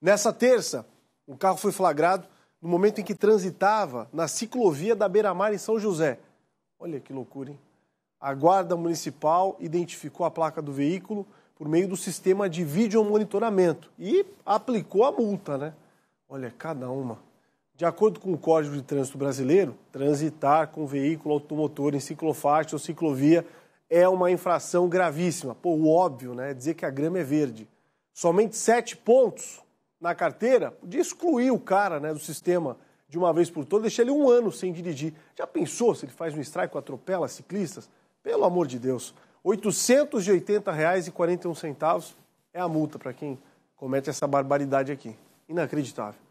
Nessa terça, um carro foi flagrado no momento em que transitava na ciclovia da Beira-Mar em São José. Olha que loucura, hein? A Guarda Municipal identificou a placa do veículo por meio do sistema de vídeo monitoramento e aplicou a multa, né? Olha, cada uma. De acordo com o Código de Trânsito Brasileiro, transitar com veículo automotor em ciclofaixa ou ciclovia é uma infração gravíssima. Pô, o óbvio, né? É dizer que a grama é verde. Somente sete pontos na carteira, podia excluir o cara né, do sistema de uma vez por todas, deixar ele um ano sem dirigir. Já pensou se ele faz um strike, ou atropela ciclistas? Pelo amor de Deus. R$ 880,41 é a multa para quem comete essa barbaridade aqui. Inacreditável.